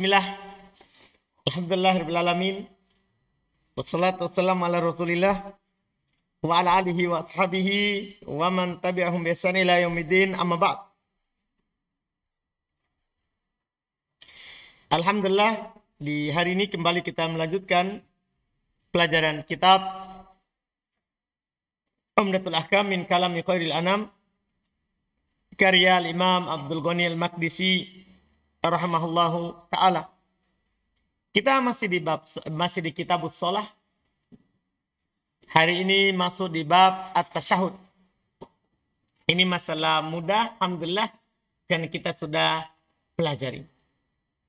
Bismillah. Alhamdulillah rabbil alamin. Wassalatu wassalamu ala Rasulillah wa ala alihi wa ashabihi wa man tabi'ahum biasani la yawmidin amma ba'd. Alhamdulillah di hari ini kembali kita melanjutkan pelajaran kitab Umdatul Ahkam min Kalami Khairil Anam karya Imam Abdul Ghani Al-Maqdisi rahimahullahu taala. Kita masih di bab masih di kitab shalah. Hari ini masuk di bab at-tasyahud. Ini masalah mudah alhamdulillah karena kita sudah pelajari.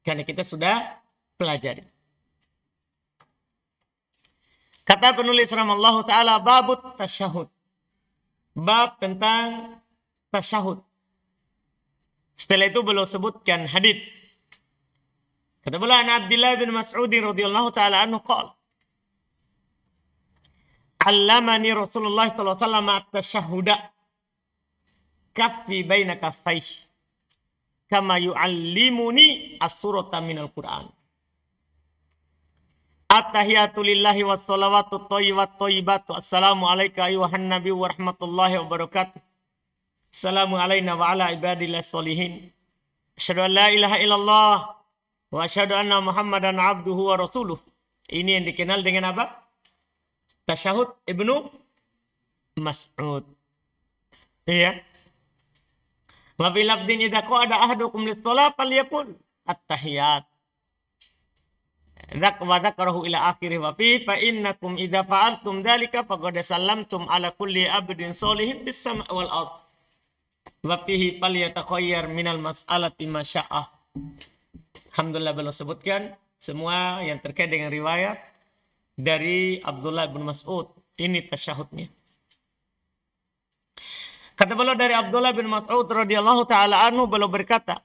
Karena kita sudah pelajari. Kata penulis rahimahullahu taala babut tasyahud. Bab tentang tasyahud. Setelah itu beliau sebutkan hadis. Kata beliau an Abdullah bin Mas'ud radhiyallahu taala anhu qol. Allamani Rasulullah sallallahu alaihi wasallam at-tashahhuda kaffi baina kaffaih kama yu'allimuni as-surata min al Qur'an. At-tahiyatu lillahi was-salawatu thayyibatu thayyibatu. Assalamu alayka ayyuhan nabiyyu wa rahmatullahi wa barakatuh. السلام wa ala ibadillah salihin. Asyadu an la ilaha illallah. Wa asyadu anna muhammadan abduhu wa rasuluh. ini yang dikenal dengan apa? Tasyahud Ibnu Mas'ud. Iya. Wa fi lafdin idza ada ahdukum lis-shalah falyakul at tahiyyat Dak wa dzakarahu ila akhirih wa fi fa innakum idha fa'altum dzalika faqad sallamtum ala kulli abdin salihin bis-sama' wal ardh wa fihi koyar minal mas'alati ma syaa'a. Alhamdulillah belum sebutkan semua yang terkait dengan riwayat dari Abdullah bin Mas'ud. Ini tasyahudnya. Kata beliau dari Abdullah bin Mas'ud radhiyallahu taala anhu beliau berkata,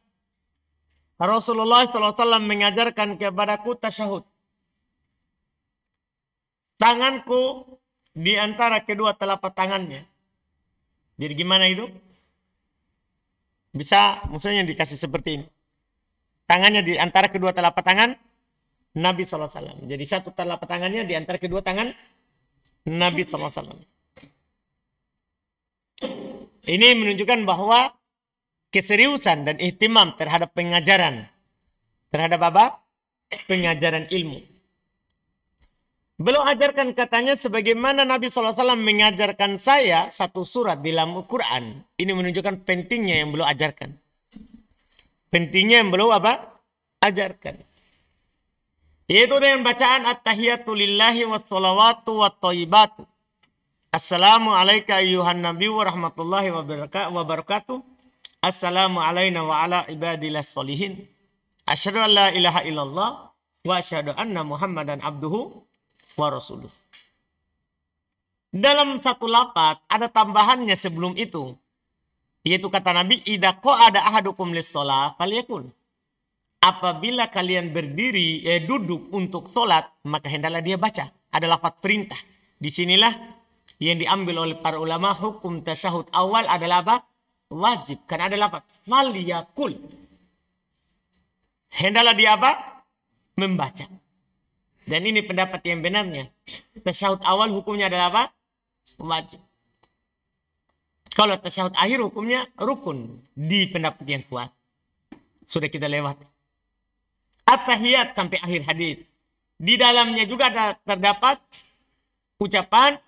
Rasulullah alaihi wasallam mengajarkan kepadaku tasyahud. Tanganku di antara kedua telapak tangannya. Jadi gimana itu? Bisa maksudnya yang dikasih seperti ini. Tangannya di antara kedua telapak tangan Nabi SAW. Jadi satu telapak tangannya di antara kedua tangan Nabi SAW. Ini menunjukkan bahwa keseriusan dan ihtimam terhadap pengajaran. Terhadap apa? Pengajaran ilmu. Beliau ajarkan katanya sebagaimana Nabi SAW mengajarkan saya satu surat di dalam Al-Quran. Ini menunjukkan pentingnya yang beliau ajarkan. Pentingnya yang beliau apa? Ajarkan. Yaitu dengan bacaan at tahiyyatu Lillahi wa Salawatu wa Taibatu. Assalamu alaika ayuhan Nabi wa rahmatullahi wa barakatuh. Assalamu alaina wa ala ibadillah salihin. Asyadu an la ilaha illallah wa asyadu anna muhammadan abduhu wa rasuluh. Dalam satu lapat ada tambahannya sebelum itu. Yaitu kata Nabi, Ida ko ada ahadukum lissolah faliyakun. Apabila kalian berdiri, eh, duduk untuk sholat, maka hendaklah dia baca. Ada lafat perintah. Disinilah yang diambil oleh para ulama hukum tasyahud awal adalah apa? Wajib. Karena ada lafat. Faliyakul. Hendaklah dia apa? Membaca. Dan ini pendapat yang benarnya. Tasyahud awal hukumnya adalah apa? Wajib. Kalau tasyahud akhir hukumnya rukun di pendapat yang kuat. Sudah kita lewat. At-tahiyat sampai akhir hadis. Di dalamnya juga ada terdapat ucapan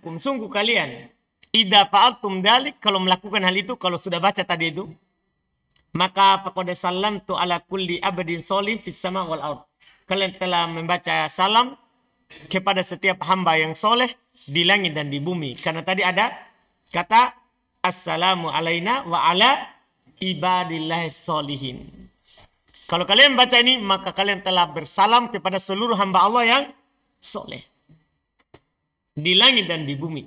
kum sungguh kalian idza fa'altum dalik kalau melakukan hal itu kalau sudah baca tadi itu maka faqad sallamtu ala kulli abdin solim fis sama wal ard kalian telah membaca salam kepada setiap hamba yang soleh di langit dan di bumi. Karena tadi ada kata Assalamu alaina wa ala ibadillah solihin. Kalau kalian baca ini, maka kalian telah bersalam kepada seluruh hamba Allah yang soleh. Di langit dan di bumi.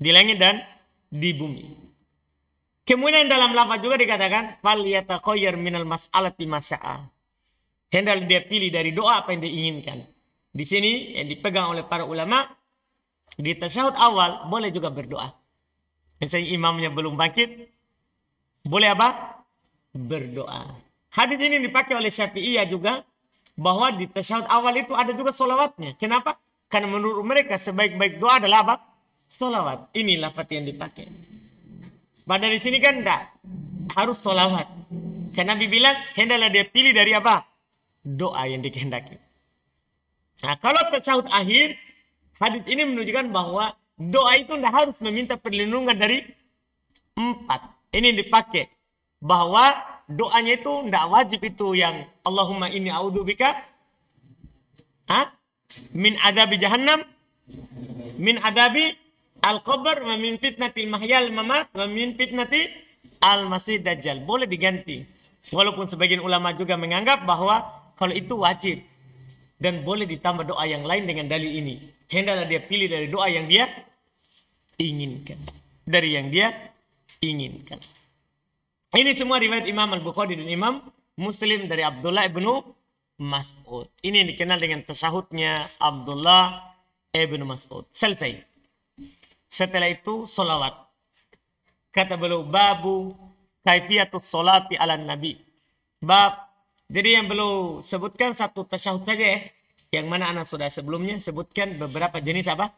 Di langit dan di bumi. Kemudian dalam lafaz juga dikatakan, Fal yatakoyar minal mas'alati masya'ah Hendaklah dia pilih dari doa apa yang dia inginkan. Di sini yang dipegang oleh para ulama di tasyahud awal boleh juga berdoa. Misalnya imamnya belum bangkit, boleh apa? Berdoa. Hadis ini dipakai oleh Syafi'iyah juga bahwa di tasyahud awal itu ada juga solawatnya. Kenapa? Karena menurut mereka sebaik-baik doa adalah apa? Solawat. Inilah lafaz yang dipakai. Pada di sini kan enggak harus solawat. Karena Nabi bilang hendaklah dia pilih dari apa? doa yang dikehendaki. Nah, kalau tasyahud akhir, hadis ini menunjukkan bahwa doa itu tidak harus meminta perlindungan dari empat. Ini dipakai bahwa doanya itu tidak wajib itu yang Allahumma inni a'udzubika ha? min adabi jahannam min adabi al-qabr wa min fitnatil mahyal mamat wa min fitnati al-masih dajjal. Boleh diganti. Walaupun sebagian ulama juga menganggap bahwa kalau itu wajib. Dan boleh ditambah doa yang lain dengan dalil ini. Hendaklah dia pilih dari doa yang dia inginkan. Dari yang dia inginkan. Ini semua riwayat Imam Al-Bukhari dan Imam Muslim dari Abdullah ibnu Mas'ud. Ini yang dikenal dengan tersahutnya Abdullah ibnu Mas'ud. Selesai. Setelah itu solawat. Kata beliau babu kaifiyatus solati ala nabi. Bab jadi yang belum sebutkan satu tasyahud saja ya. Yang mana anak sudah sebelumnya sebutkan beberapa jenis apa?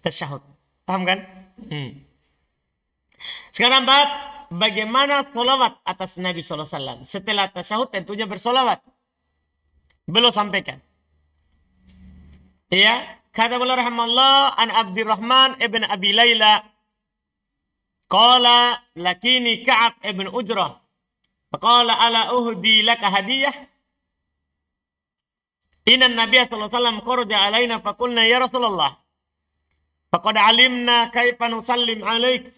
Tasyahud. Paham kan? Hmm. Sekarang bab bagaimana solawat atas Nabi Sallallahu Alaihi Wasallam Setelah tasyahud tentunya bersolawat. Belum sampaikan. Ya, kata Allah rahmallah an Abdurrahman ibn Abi Layla qala lakini Ka'ab ibn Ujrah Faqala ala uhdi laka hadiyah. Inna Nabi sallallahu alaihi wasallam kharaja alaina faqulna ya Rasulullah. Faqad alimna kaifa nusallim alaik.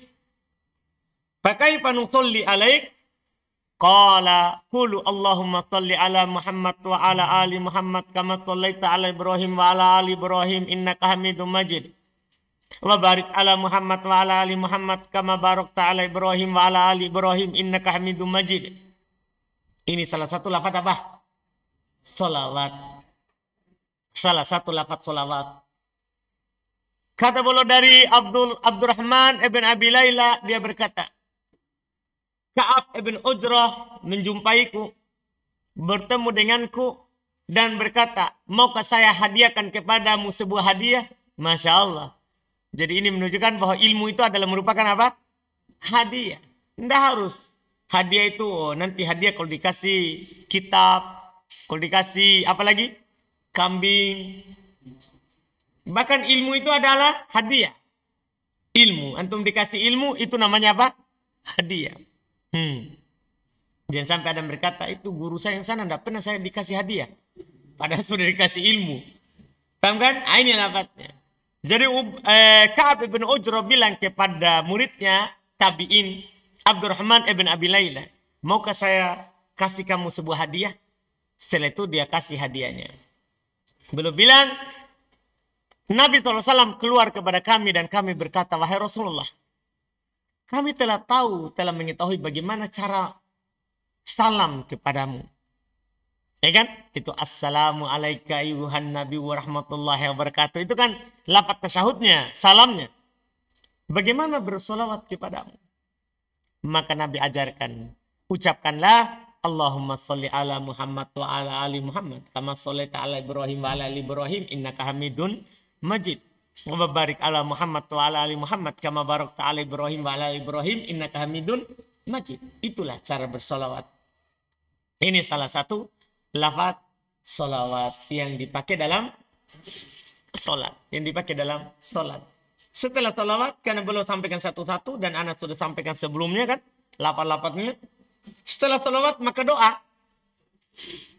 Fakaifa nusalli alaik? Qala qulu Allahumma salli ala Muhammad wa ala ali Muhammad kama sallaita ala Ibrahim wa ala ali Ibrahim innaka Hamidum Majid. Wa barik ala Muhammad wa ala ali Muhammad kama barakta ala Ibrahim wa ala ali Ibrahim innaka Hamidum Majid. Ini salah satu lafat apa? Salawat. Salah satu lafat salawat. Kata beliau dari Abdul Abdurrahman ibn Abi Laila, dia berkata, Ka'ab ibn Ujrah menjumpaiku, bertemu denganku, dan berkata, maukah saya hadiahkan kepadamu sebuah hadiah? Masya Allah. Jadi ini menunjukkan bahwa ilmu itu adalah merupakan apa? Hadiah. Tidak harus hadiah itu nanti hadiah kalau dikasih kitab, kalau dikasih apa lagi? Kambing. Bahkan ilmu itu adalah hadiah. Ilmu, antum dikasih ilmu itu namanya apa? Hadiah. Hmm. Jangan sampai ada yang berkata itu guru saya yang sana tidak pernah saya dikasih hadiah. Padahal sudah dikasih ilmu. Paham kan? Ah, ini lafadznya. Jadi eh, Ka'ab ibn Ujro bilang kepada muridnya Tabi'in Abdurrahman ibn Abi Laila, maukah saya kasih kamu sebuah hadiah? Setelah itu dia kasih hadiahnya. Belum bilang, Nabi SAW keluar kepada kami dan kami berkata, Wahai Rasulullah, kami telah tahu, telah mengetahui bagaimana cara salam kepadamu. Ya kan? Itu assalamu alaika ayuhan nabi wa rahmatullahi wabarakatuh. Itu kan lapat tasyahudnya, salamnya. Bagaimana bersolawat kepadamu? Maka Nabi ajarkan, ucapkanlah Allahumma sholli ala Muhammad wa ala ali Muhammad kama sholaita ala Ibrahim wa ala ali Ibrahim innaka Hamidun Majid. Wa barik ala Muhammad wa ala ali Muhammad kama barakta ala Ibrahim wa ala ali Ibrahim innaka Hamidun Majid. Itulah cara bersolawat. Ini salah satu lafaz solawat yang dipakai dalam solat. Yang dipakai dalam solat. Setelah salawat, karena belum sampaikan satu-satu dan anak sudah sampaikan sebelumnya kan, lapat-lapatnya. Setelah salawat, maka doa.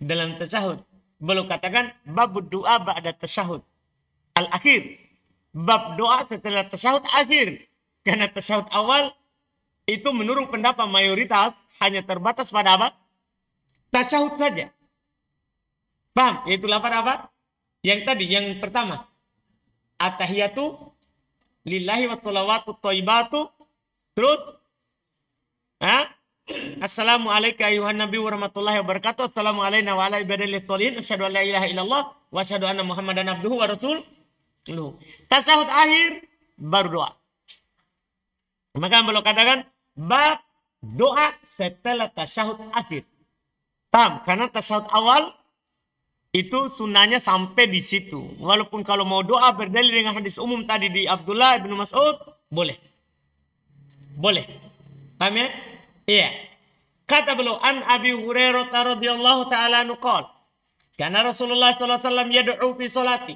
Dalam tasyahud, belum katakan, bab doa ba'da tasyahud. Al-akhir. Bab doa setelah tasyahud akhir. Karena tasyahud awal, itu menurut pendapat mayoritas, hanya terbatas pada apa? Tasyahud saja. Paham? Yaitu lapar apa? Yang tadi, yang pertama. Atahiyatu lillahi wassalawatu taibatu. Terus ha? Assalamualaikum ayuhan nabi wa rahmatullahi wabarakatuh. Assalamu warahmatullahi wa ala warahmatullahi wabarakatuh Asyhadu warahmatullahi ilaha illallah wa anna muhammadan abduhu wa rasul Tasahud akhir baru doa. Maka beliau katakan bab doa setelah tasahud akhir. Paham? Karena tasahud awal itu sunnahnya sampai di situ. Walaupun kalau mau doa berdalil dengan hadis umum tadi di Abdullah bin Mas'ud, boleh. Boleh. Paham ya? Iya. Kata beliau an Abi Hurairah radhiyallahu taala nuqal. Karena Rasulullah sallallahu alaihi wasallam yad'u fi salati.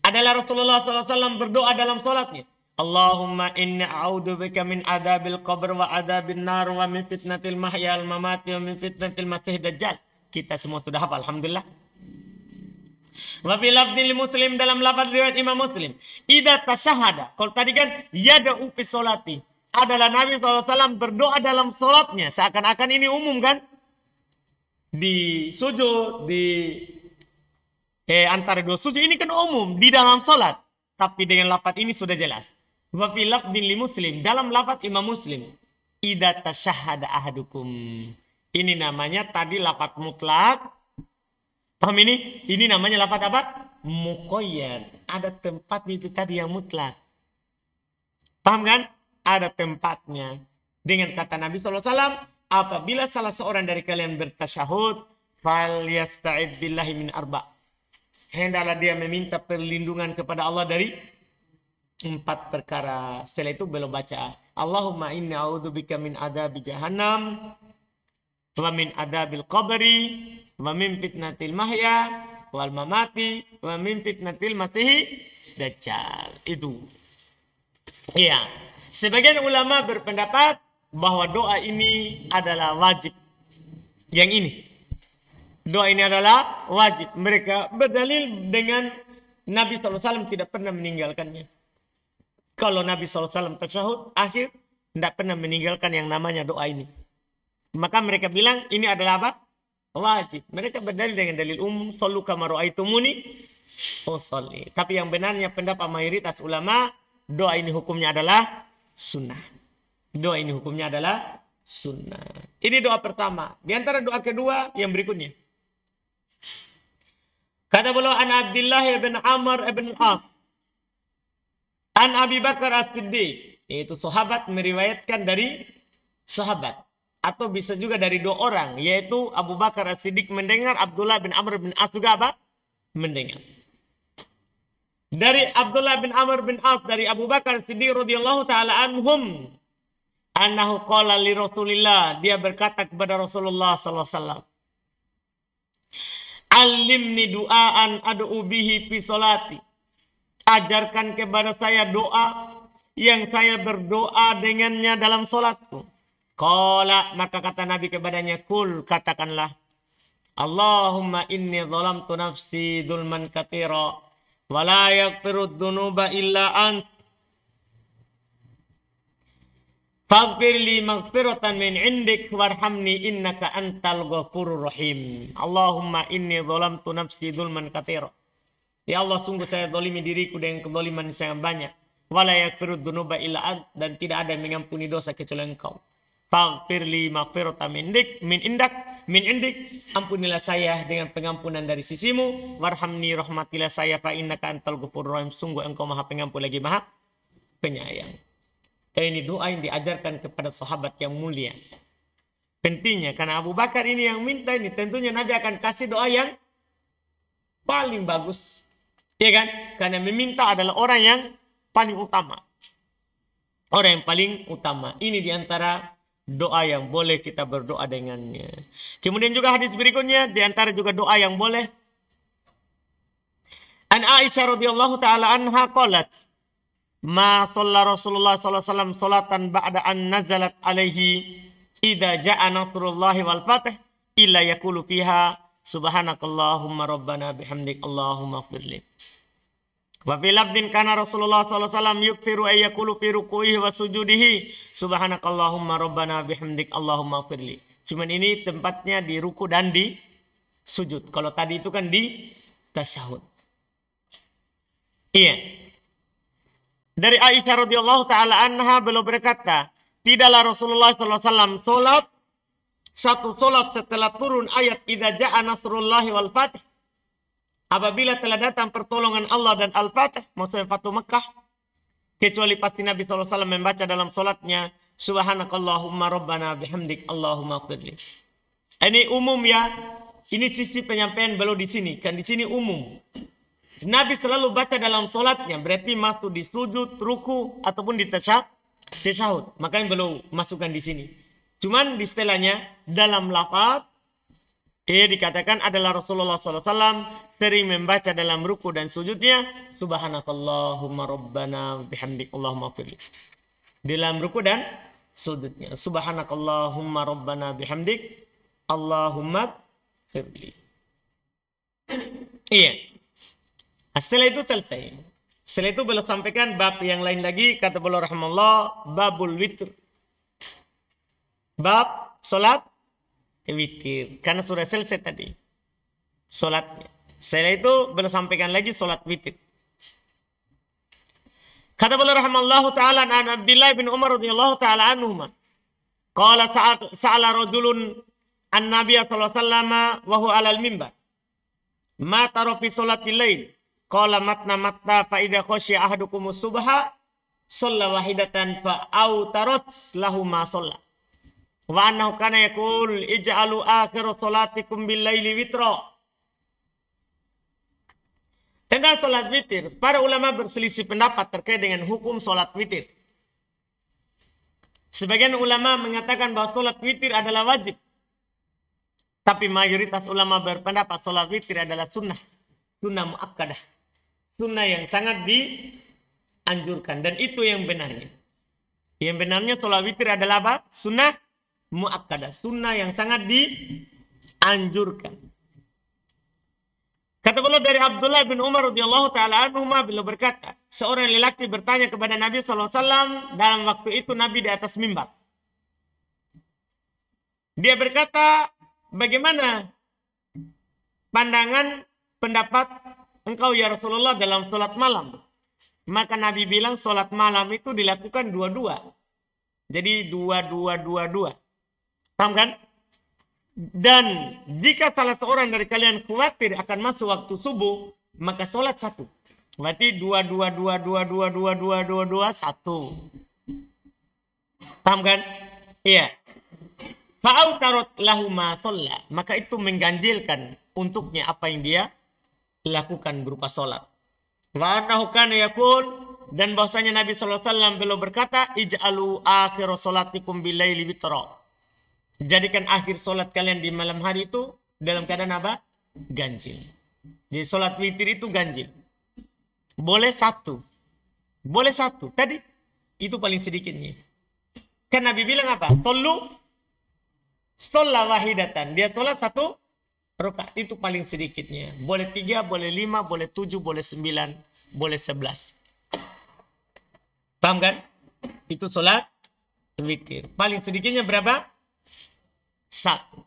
Adalah Rasulullah sallallahu alaihi wasallam berdoa dalam salatnya. Allahumma inni a'udhu bika min adabil qabr wa adabil nar wa min fitnatil mahya al mamati wa min fitnatil masih dajjal. Kita semua sudah hafal alhamdulillah. Wafi fi lafdil muslim dalam lafaz riwayat Imam Muslim. Ida tashahada. Kalau tadi kan yada ufi solati. Adalah Nabi SAW berdoa dalam solatnya. Seakan-akan ini umum kan? Di sujud, di eh, antara dua sujud. Ini kan umum di dalam solat. Tapi dengan lafaz ini sudah jelas. Wafi fi li muslim. Dalam lafaz Imam Muslim. Ida tashahada ahadukum. Ini namanya tadi lafaz mutlak Paham ini? Ini namanya lafat apa? Mukoyer. Ada tempat itu tadi yang mutlak. Paham kan? Ada tempatnya. Dengan kata Nabi SAW, apabila salah seorang dari kalian bertasyahud, fal yasta'id billahi min arba. Hendalah dia meminta perlindungan kepada Allah dari empat perkara. Setelah itu belum baca. Allahumma inni a'udzubika min adabi jahannam wa min adabil qabri wa min fitnatil mahya wal mamati wa min fitnatil masih dajjal. Itu. Iya. Sebagian ulama berpendapat bahwa doa ini adalah wajib. Yang ini. Doa ini adalah wajib. Mereka berdalil dengan Nabi SAW tidak pernah meninggalkannya. Kalau Nabi SAW tersahut, akhir tidak pernah meninggalkan yang namanya doa ini. Maka mereka bilang ini adalah apa? Wajib. Mereka berdalil dengan dalil umum. Solu kamaru aitumuni. Usolli. Tapi yang benarnya pendapat mayoritas ulama. Doa ini hukumnya adalah sunnah. Doa ini hukumnya adalah sunnah. Ini doa pertama. Di antara doa kedua yang berikutnya. Kata beliau an Abdullah ibn Amr ibn As. An Abi Bakar As-Siddiq. Yaitu sahabat meriwayatkan dari sahabat atau bisa juga dari dua orang yaitu Abu Bakar As-Siddiq mendengar Abdullah bin Amr bin As juga apa? mendengar. Dari Abdullah bin Amr bin As dari Abu Bakar siddiq radhiyallahu taala anhum annahu qala li Rasulillah dia berkata kepada Rasulullah sallallahu alaihi wasallam Alimni du'aan ad'u bihi fi solati. Ajarkan kepada saya doa yang saya berdoa dengannya dalam solatku. Kola maka kata Nabi kepadanya, kul katakanlah, Allahumma inni zalamtu nafsi dulman katira wa la dunuba illa ant Faghfir li maghfiratan min indik warhamni innaka antal ghafurur rahim. Allahumma inni zalamtu nafsi dulman katira. Ya Allah sungguh saya dolimi diriku dengan kedoliman yang banyak. Wala perut dunuba illa ant dan tidak ada yang mengampuni dosa kecuali engkau. Faghfirli maghfirata min dik, min indak min indik ampunilah saya dengan pengampunan dari sisimu warhamni rahmatilah saya fa innaka antal ghafurur rahim sungguh engkau maha pengampun lagi maha penyayang dan ini doa yang diajarkan kepada sahabat yang mulia pentingnya karena Abu Bakar ini yang minta ini tentunya Nabi akan kasih doa yang paling bagus ya kan karena meminta adalah orang yang paling utama orang yang paling utama ini diantara doa yang boleh kita berdoa dengannya. Kemudian juga hadis berikutnya di antara juga doa yang boleh. An Aisyah radhiyallahu taala anha qalat Ma shalla Rasulullah sallallahu alaihi wasallam salatan ba'da an nazalat alaihi idza ja'a nasrullahi wal fath illa yaqulu fiha subhanakallahumma rabbana bihamdik allahumma ighfirli. Wa fi labdin kana Rasulullah sallallahu alaihi wasallam yukthiru ay yaqulu fi ruku'ihi wa sujudihi subhanakallahumma rabbana bihamdik allahumma firli. Cuman ini tempatnya di ruku dan di sujud. Kalau tadi itu kan di tasyahud. Iya. Dari Aisyah radhiyallahu taala anha beliau berkata, tidaklah Rasulullah sallallahu alaihi wasallam salat satu salat setelah turun ayat idza jaa nasrullahi wal fath apabila telah datang pertolongan Allah dan Al-Fatih, maksudnya Fatu Mekah, kecuali pasti Nabi SAW membaca dalam solatnya, Subhanakallahumma Rabbana bihamdik Allahumma qadli. Ini umum ya. Ini sisi penyampaian belum di sini. Kan di sini umum. Nabi selalu baca dalam solatnya. Berarti masuk di sujud, ruku, ataupun di tasyahud. Makanya belum masukkan di sini. Cuman di setelahnya, dalam lafad, ia dikatakan adalah Rasulullah SAW sering membaca dalam ruku dan sujudnya Subhanakallahumma rabbana bihamdik Allahumma firli. Dalam ruku dan sujudnya Subhanakallahumma rabbana bihamdik Allahumma firli. iya. Nah, setelah itu selesai. Setelah itu beliau sampaikan bab yang lain lagi kata beliau rahmallah babul witr. Bab salat witir. Karena sudah selesai tadi solatnya. Setelah itu beliau sampaikan lagi solat witir. Kata beliau rahimallahu taala an Abdullah bin Umar radhiyallahu taala anhuma. Qala sa'at sa'ala rajulun an Nabiy sallallahu alaihi wasallam wa huwa alal mimbar. Ma tara fi salatil lail. Qala matna matta fa idza khashiya ahadukum subha shalla wahidatan fa autarat lahu ma shalla. Wa annahu kana yaqul ij'alu akhir salatikum bil-laili witra. Tentang salat witir, para ulama berselisih pendapat terkait dengan hukum salat witir. Sebagian ulama mengatakan bahwa salat witir adalah wajib. Tapi mayoritas ulama berpendapat salat witir adalah sunnah. Sunnah mu'akkadah. Sunnah yang sangat dianjurkan. Dan itu yang benarnya. Yang benarnya sholat witir adalah apa? Sunnah muakkadah, sunnah yang sangat dianjurkan. Kata beliau dari Abdullah bin Umar radhiyallahu taala anhu beliau berkata, seorang lelaki bertanya kepada Nabi sallallahu alaihi wasallam dalam waktu itu Nabi di atas mimbar. Dia berkata, "Bagaimana pandangan pendapat engkau ya Rasulullah dalam sholat malam?" Maka Nabi bilang sholat malam itu dilakukan dua-dua. Jadi dua-dua-dua-dua. Paham kan? Dan jika salah seorang dari kalian khawatir akan masuk waktu subuh, maka sholat satu. Berarti dua, dua, dua, dua, dua, dua, dua, dua, dua, satu. Paham kan? Iya. tarot lahuma sholat. Maka itu mengganjilkan untuknya apa yang dia lakukan berupa sholat. Wa'anahu kana yakul. Dan bahwasanya Nabi SAW beliau berkata, Ij'alu akhir sholatikum bilayli bitro. Jadikan akhir solat kalian di malam hari itu dalam keadaan apa? Ganjil. Jadi solat witir itu ganjil. Boleh satu. Boleh satu. Tadi itu paling sedikitnya. Kan Nabi bilang apa? Solu solat wahidatan. Dia solat satu rokaat itu paling sedikitnya. Boleh tiga, boleh lima, boleh tujuh, boleh sembilan, boleh sebelas. Paham kan? Itu solat witir. Paling sedikitnya berapa? satu.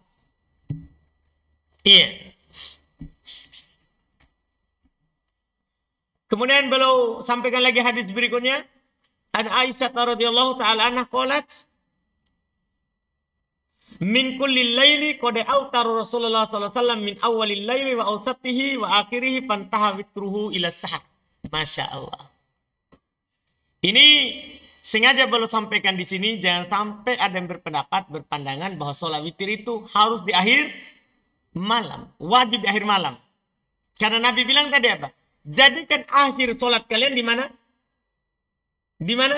Iya. Kemudian beliau sampaikan lagi hadis berikutnya. An Aisyah radhiyallahu taala anha qalat Min kulli laili qad autar Rasulullah sallallahu alaihi wasallam min awwali laili wa awsatihi wa akhirih fantaha witruhu ila sahar. Masya Allah. Ini Sengaja perlu sampaikan di sini, jangan sampai ada yang berpendapat, berpandangan bahwa sholat witir itu harus di akhir malam. Wajib di akhir malam. Karena Nabi bilang tadi apa? Jadikan akhir sholat kalian di mana? Di mana?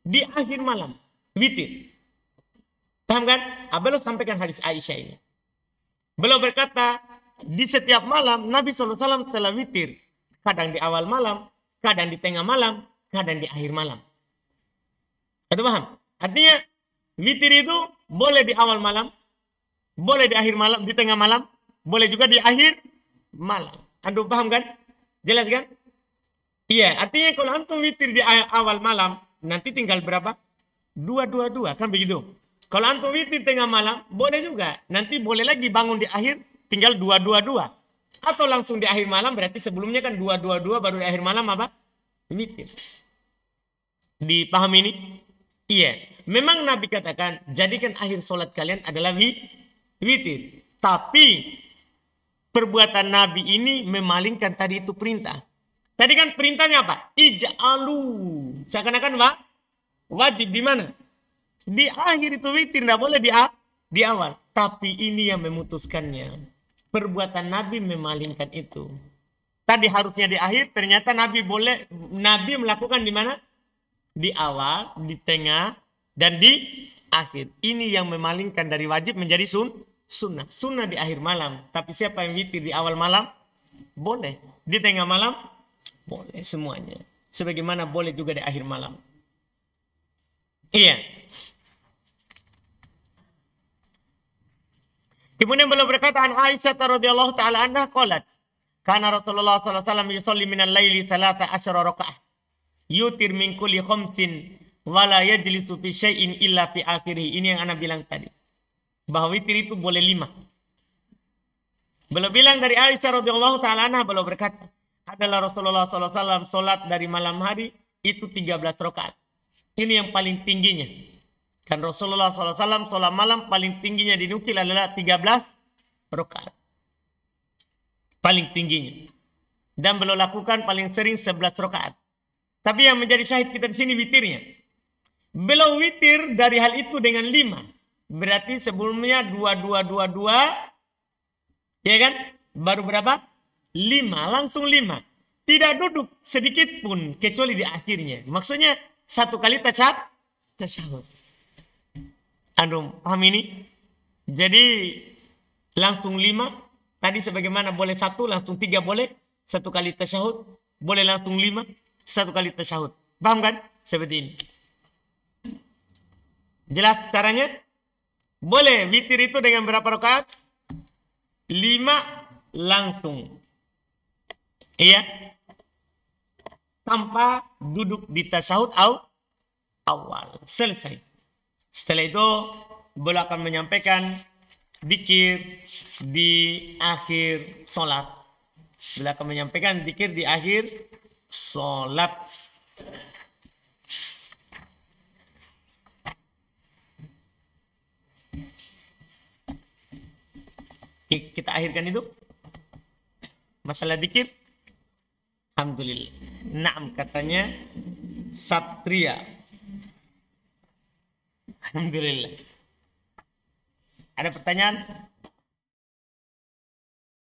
Di akhir malam. Witir. Paham kan? Ah, lo sampaikan hadis Aisyah ini. Beliau berkata, di setiap malam Nabi SAW telah witir. Kadang di awal malam, kadang di tengah malam, kadang di akhir malam. Atau paham? Artinya witir itu boleh di awal malam, boleh di akhir malam, di tengah malam, boleh juga di akhir malam. Anda paham kan? Jelas kan? Iya, artinya kalau antum witir di awal malam, nanti tinggal berapa? Dua, dua, dua, kan begitu. Kalau antum witir tengah malam, boleh juga. Nanti boleh lagi bangun di akhir, tinggal dua, dua, dua. Atau langsung di akhir malam, berarti sebelumnya kan dua, dua, dua, baru di akhir malam apa? Witir. Dipahami ini? Iya, memang Nabi katakan jadikan akhir solat kalian adalah witir. Tapi perbuatan Nabi ini memalingkan tadi itu perintah. Tadi kan perintahnya apa? Ij'alu. Seakan-akan wa, wajib di mana? Di akhir itu witir, tidak boleh di, di awal. Tapi ini yang memutuskannya. Perbuatan Nabi memalingkan itu. Tadi harusnya di akhir, ternyata Nabi boleh Nabi melakukan di mana? di awal, di tengah, dan di akhir. Ini yang memalingkan dari wajib menjadi sun sunnah. Sunnah di akhir malam. Tapi siapa yang witir di awal malam? Boleh. Di tengah malam? Boleh semuanya. Sebagaimana boleh juga di akhir malam. Iya. Kemudian beliau berkata an Aisyah radhiyallahu taala anha qalat kana Rasulullah sallallahu alaihi wasallam yusalli min al-laili 13 raka'ah yutir min kulli khamsin wala yajlisu fi syai'in illa fi akhirih. Ini yang ana bilang tadi. Bahwa witir itu boleh lima. Beliau bilang dari Aisyah radhiyallahu taala anha beliau berkata, adalah Rasulullah SAW salat dari malam hari itu 13 rakaat. Ini yang paling tingginya. Kan Rasulullah SAW salat malam paling tingginya dinukil adalah 13 rakaat. Paling tingginya. Dan beliau lakukan paling sering 11 rakaat. Tapi yang menjadi syahid kita di sini witirnya. Beliau witir dari hal itu dengan lima. Berarti sebelumnya dua, dua, dua, dua. Ya kan? Baru berapa? Lima, langsung lima. Tidak duduk sedikit pun kecuali di akhirnya. Maksudnya satu kali tasyahud. Tasyahud. Aduh, paham ini? Jadi langsung lima. Tadi sebagaimana boleh satu, langsung tiga boleh. Satu kali tasyahud, boleh langsung lima satu kali tasyahud. Paham kan? Seperti ini. Jelas caranya? Boleh witir itu dengan berapa rakaat? Lima langsung. Iya. Tanpa duduk di tasyahud aw, awal. Selesai. Setelah itu, beliau akan menyampaikan dikir di akhir sholat. Beliau akan menyampaikan dikir di akhir sholat kita akhirkan itu masalah dikit Alhamdulillah Naam katanya Satria Alhamdulillah ada pertanyaan